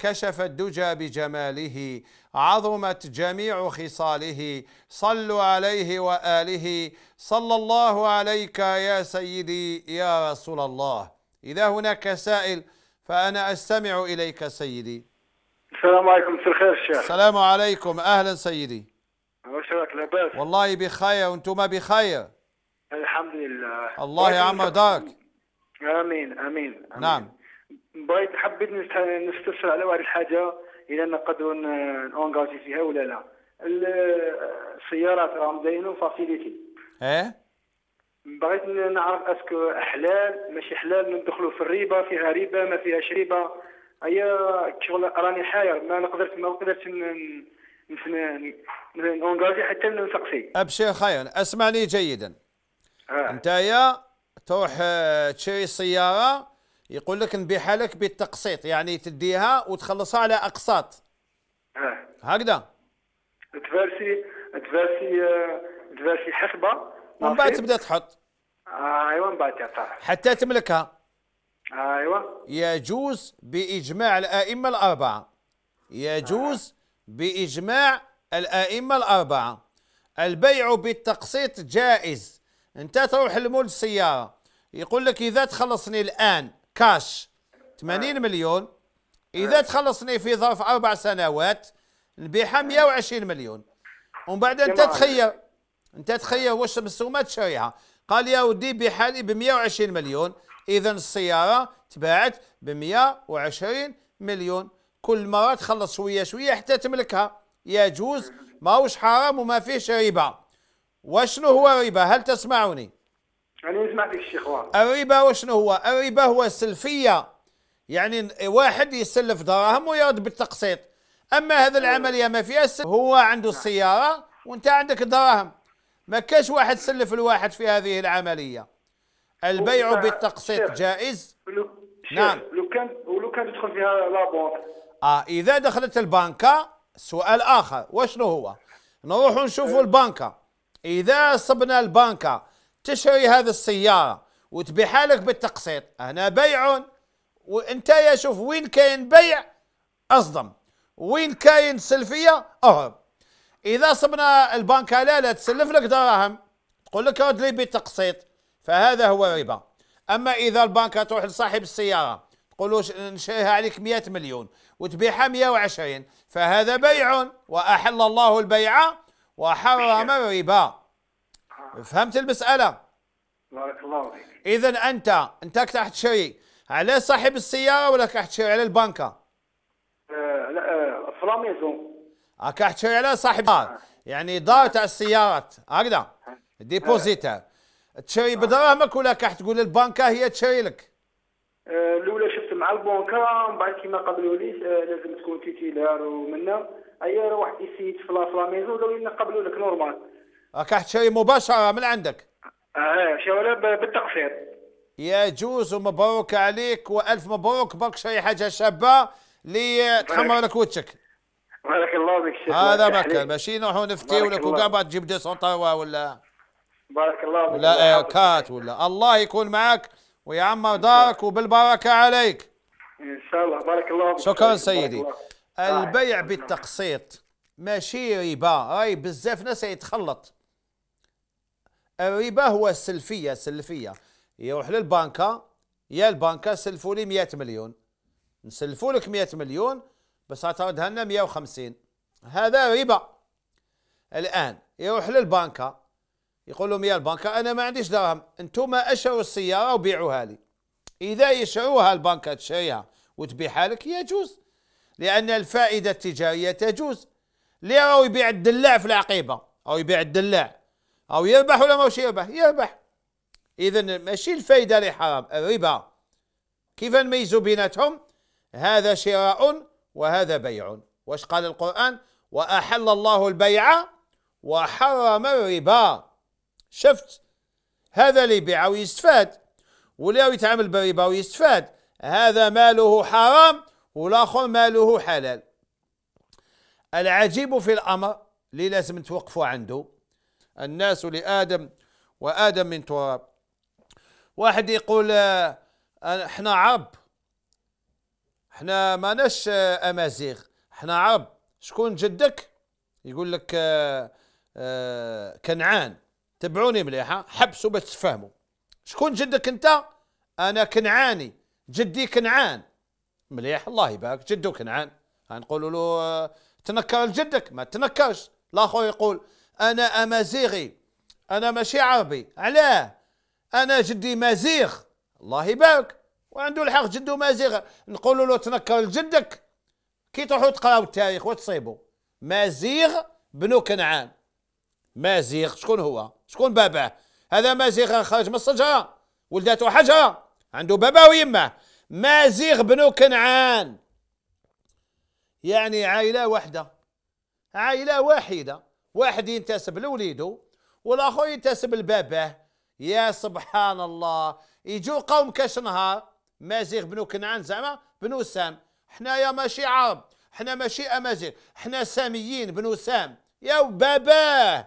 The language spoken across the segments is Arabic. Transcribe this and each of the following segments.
كشف الدجى بجماله عظمت جميع خصاله صلوا عليه وآله صلى الله عليك يا سيدي يا رسول الله إذا هناك سائل فأنا أستمع إليك سيدي السلام عليكم مساء الخير الشيخ السلام عليكم أهلا سيدي بشرك لباس لاباس والله بخير وانتم بخير الحمد لله الله يعمر دارك آمين آمين, آمين. نعم بغيت حبيت نستفسر على واحد الحاجه اذا نقدروا نونغاجي فيها ولا لا السيارات راهم داينو فاسيليتي ايه بغيت نعرف اسكو حلال ماشي حلال ندخلوا في الريبه فيها ريبه ما فيهاش ريبه هي شغل راني حاير ما نقدرش ما نقدرش نونغاجي حتى نسقسي ابشر خير اسمعني جيدا آه. انت يا تروح آه، تشري سياره يقول لك نبيعها لك بالتقسيط يعني تديها وتخلصها على اقساط اه هكذا تفرسي تفرسي آه، تفرسي حسبه ومن بعد تبدا تحط آه، ايوا من بعد تعطيها حتى تملكها آه، ايوا يجوز باجماع الائمه الاربعه يجوز باجماع الائمه الاربعه البيع بالتقسيط جائز انت تروح لمول السياره يقول لك اذا تخلصني الان كاش 80 مليون اذا تخلصني في ظرف اربع سنوات نبيعها 120 مليون ومن بعد انت تخيل انت تخيل واش مسومات تشريها قال يا ودي بحالي ب 120 مليون اذا السياره تباعت ب 120 مليون كل مره تخلص شويه شويه حتى تملكها يجوز ماهوش حرام وما فيهش ربا وشنو هو ربا هل تسمعني يعني نسمع فيك الشيخ الربا وشنو هو؟ الربا هو سلفيه يعني واحد يسلف دراهم ويرد بالتقسيط اما هذا أيوة. العمليه ما فيها السلف هو عنده نعم. السياره وانت عندك دراهم ما كاش واحد سلف الواحد في هذه العمليه البيع بالتقسيط جائز نعم لو كان ولو كان تدخل فيها لا بونك اه اذا دخلت البنكه سؤال اخر وشنو هو نروح نشوفوا أيوة. البنكه اذا صبنا البنكه تشري هذه السيارة وتبي لك بالتقسيط هنا بيع وانت يا شوف وين كاين بيع اصدم وين كاين سلفية اهرب اذا صبنا البنك لا لا تسلف لك دراهم تقول لك رد لي بالتقسيط فهذا هو ربا اما اذا البنك تروح لصاحب السيارة تقول له نشريها عليك 100 مليون وتبيعها 120 فهذا بيع واحل الله البيع وحرم الربا فهمت المسألة؟ بارك الله فيك إذا أنت أنت راح تشري على صاحب السيارة ولا راح تشري على البنكة؟ آه، لا آه، فلاميزون راك آه، شيء تشري على صاحب دار يعني دار تاع السيارات هكذا ديبوزيتر. تشري بدراهمك ولا كح تقول للبنكة هي تشري لك؟ الاولى شفت مع البنكة من بعد كيما قبلوا لي لازم تكون تيتيلار ومنا اي روح سيت في لا ميزون قالوا لنا قبلوا لك نورمال كحت شيء مباشره من عندك اه, آه، شاوله بالتقصير يجوز ومبروك عليك والف مبروك برك شي حاجه شابه اللي تحمر لك وجهك بارك الله فيك هذا كان ماشي نروحوا نفتي لك وكاع بعد تجيب دي سونطوا ولا بارك الله فيك ولا إيه، كات ولا الله يكون معك ويعمر دارك وبالبركه عليك ان شاء الله بارك الله فيك شكرا سيدي البيع آه. بالتقسيط ماشي ربا راي بزاف ناس يتخلط الربا هو السلفيه السلفيه يروح للبنكه يا البنكه سلفوا لي 100 مليون نسلفوا لك 100 مليون بس غتردها لنا 150 هذا ربا الان يروح للبنكه يقول لهم يا البنكه انا ما عنديش درهم انتم اشروا السياره وبيعوها لي اذا يشروها البنكه تشريها وتبيعها لك يجوز لان الفائده التجاريه تجوز ليه راهو يبيع الدلاع في العقيبه او يبيع الدلاع أو يربح ولا ماهوش يربح يربح إذا ماشي الفايدة اللي حرام الربا كيف نميز بيناتهم هذا شراء وهذا بيع واش قال القرآن وأحل الله البيع وحرم الربا شفت هذا اللي يبيع ويستفاد ولا يتعامل بالربا ويستفاد هذا ماله حرام والاخر ماله حلال العجيب في الامر اللي لازم توقفوا عنده الناس لآدم وآدم من تراب واحد يقول آه، احنا عرب احنا ما ناش آه، امازيغ احنا عرب شكون جدك يقول لك آه، كنعان تبعوني مليحه حبسوا باش تفهموا شكون جدك انت انا كنعاني جدي كنعان مليح الله يبارك جدو كنعان غنقولوا له تنكر لجدك ما تنكرش الاخر يقول أنا أمازيغي أنا ماشي عربي علاه أنا جدي مازيغ الله يبارك وعنده الحق جدو مازيغ نقولو له تنكر لجدك كي تروحوا تقراو التاريخ وتصيبوا مازيغ بن كنعان مازيغ شكون هو شكون باباه هذا مازيغ خرج من الشجره ولداته حجره عنده بابا ويمه مازيغ بن كنعان يعني عائله واحده عائله واحده واحد ينتسب لوليده والاخر ينتسب لباباه يا سبحان الله يجوا قوم كاش نهار مازيغ بنو كنعان زعما بنو سام حنايا ماشي عرب حنا ماشي امازيغ حنا ساميين بنو سام يا باباه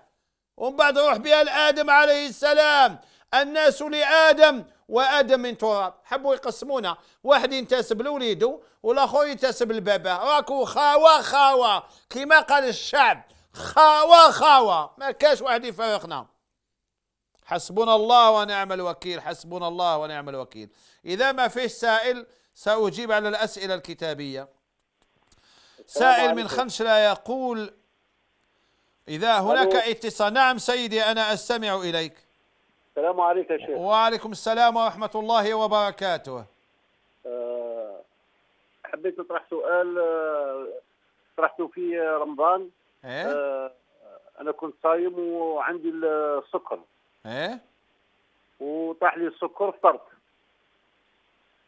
ومن بعد روح بها لادم عليه السلام الناس لادم وادم من تراب حبوا يقسمونا واحد ينتسب لوليده والاخر ينتسب لباباه راكو خاوه خاوه كما قال الشعب خاوة خاوة ما كاش واحد يفارقنا حسبنا الله ونعم الوكيل حسبنا الله ونعم الوكيل إذا ما فيش سائل سأجيب على الأسئلة الكتابية سائل من خنشلة يقول إذا هناك اتصال نعم سيدي أنا أستمع إليك السلام عليك يا شيخ وعليكم السلام ورحمة الله وبركاته أه حبيت نطرح سؤال أه، طرحته في رمضان ايه آه، انا كنت صايم وعندي السكر ايه وطاح لي السكر فطرت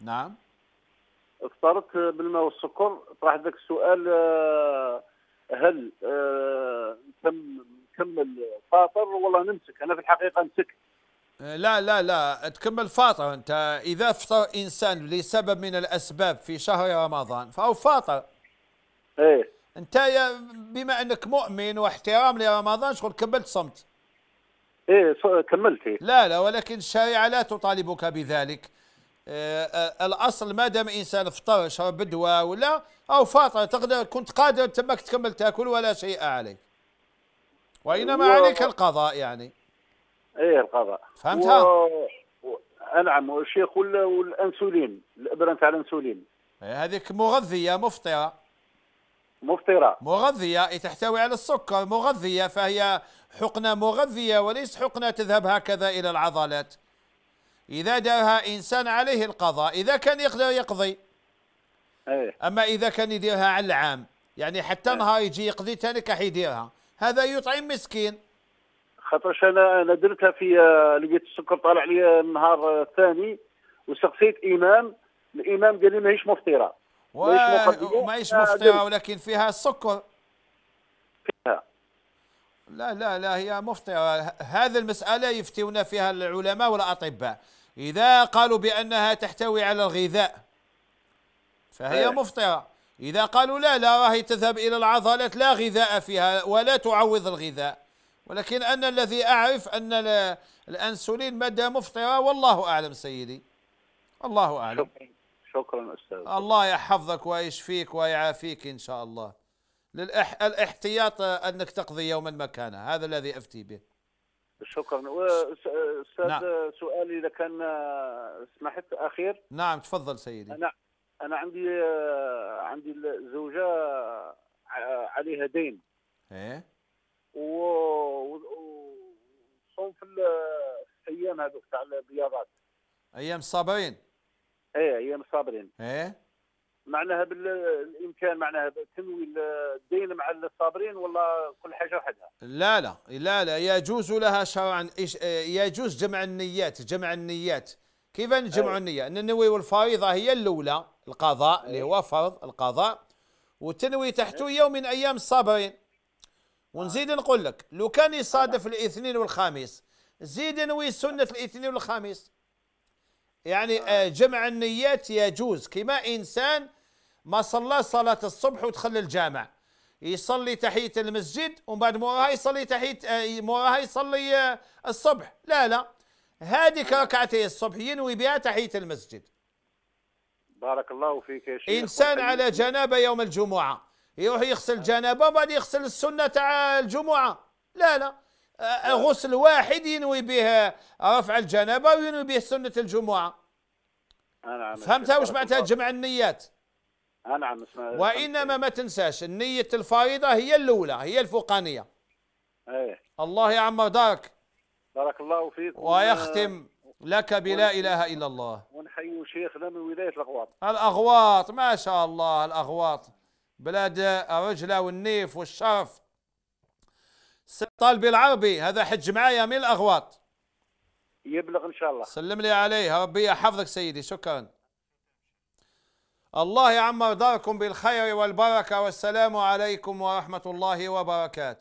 نعم فطرت بالماء والسكر طرح ذاك السؤال آه، هل نكمل آه، فاطر ولا نمسك انا في الحقيقه نمسك لا لا لا تكمل فاطر انت اذا فطر انسان لسبب من الاسباب في شهر رمضان فهو فاطر ايه انت بما انك مؤمن واحترام لرمضان شغل كملت صمت ايه كملت لا لا ولكن الشريعه لا تطالبك بذلك آه آه الاصل ما دام انسان فطر شرب بدوى ولا او فاطر تقدر كنت قادر تمك تكمل تاكل ولا شيء عليك وانما عليك القضاء يعني ايه القضاء فهمتها؟ و... و... نعم والشيخ والانسولين الابره نتاع الانسولين هذيك مغذيه مفطره مفطرة مغذية تحتوي على السكر مغذية فهي حقنة مغذية وليس حقنة تذهب هكذا إلى العضلات إذا دارها إنسان عليه القضاء إذا كان يقدر يقضي أيه. أما إذا كان يديرها على العام يعني حتى أيه. نهار يجي يقضي ثاني راح يديرها هذا يطعم مسكين خاطرش أنا أنا درتها في آه، لقيت السكر طالع لي النهار الثاني وسقسيت إمام الإمام قال لي ماهيش مفطرة وماهيش مفطره ولكن فيها السكر فيها لا لا لا هي مفطره هذه المساله يفتون فيها العلماء والاطباء اذا قالوا بانها تحتوي على الغذاء فهي إيه. مفطره اذا قالوا لا لا راهي تذهب الى العضلات لا غذاء فيها ولا تعوض الغذاء ولكن انا الذي اعرف ان الانسولين ماده مفطره والله اعلم سيدي الله اعلم شكرا أستاذ الله يحفظك ويشفيك ويعافيك إن شاء الله للإح... الاحتياط أنك تقضي يوما مكانه هذا الذي أفتي به شكرا أستاذ نعم. سؤالي إذا كان سمحت أخير نعم تفضل سيدي أنا أنا عندي عندي الزوجة عليها دين إيه و... وتصوم في الايام هذوك تاع البياضات ايام الصابرين ايه ايام الصابرين ايه معناها بالامكان معناها تنوي الدين مع الصابرين ولا كل حاجه وحدها لا لا لا لا يجوز لها شرعا إيه، يجوز جمع النيات جمع النيات كيف نجمع أيه. النيه ننوي الفريضه هي الاولى القضاء أيه. اللي أيوه. هو فرض القضاء وتنوي تحته أيه. يوم من ايام الصابرين ونزيد آه. نقول لك لو كان يصادف الاثنين والخميس زيد نوي سنه الاثنين والخميس يعني آه، جمع النيات يجوز كما إنسان ما صلى صلاة الصبح ودخل الجامع يصلي تحية المسجد ومن بعد موراها يصلي تحية آه، موراها يصلي آه، الصبح لا لا هذيك ركعتي الصبح ينوي بها تحية المسجد بارك الله فيك يا شيخ إنسان على جنابة يوم الجمعة يروح يغسل جنابة وبعد يغسل السنة تاع الجمعة لا لا غسل واحد ينوي به رفع الجنابه وينوي به سنه الجمعه نعم فهمتها واش معناتها جمع النيات نعم وانما ما تنساش النيه الفريضه هي الاولى هي الفوقانيه ايه الله يعمر دارك بارك الله فيك ويختم لك بلا اله الا الله ونحيي شيخنا من ولايه الاغواط الاغواط ما شاء الله الاغواط بلاد الرجله والنيف والشرف طالبي العربي هذا حج معايا من الاغواط يبلغ ان شاء الله سلم لي عليه ربي يحفظك سيدي شكرا الله يعمر داركم بالخير والبركه والسلام عليكم ورحمه الله وبركاته